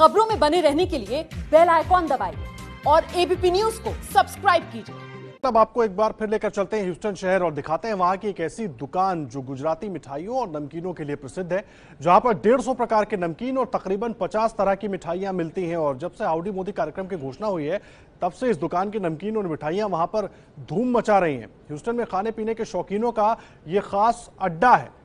खबरों में बने रहने के लिए बेल आइकॉन दबाइए और एबीपी न्यूज को सब्सक्राइब कीजिए तब आपको एक बार फिर लेकर चलते हैं ह्यूस्टन शहर और दिखाते हैं वहां की एक ऐसी दुकान जो गुजराती मिठाइयों और नमकीनों के लिए प्रसिद्ध है जहां पर 150 प्रकार के नमकीन और तकरीबन 50 तरह की मिठाइयां मिलती हैं और जब से हाउडी मोदी कार्यक्रम की घोषणा हुई है तब से इस दुकान की नमकीन और मिठाइयां वहां पर धूम मचा रही हैं ह्यूस्टन में खाने पीने के शौकीनों का ये खास अड्डा है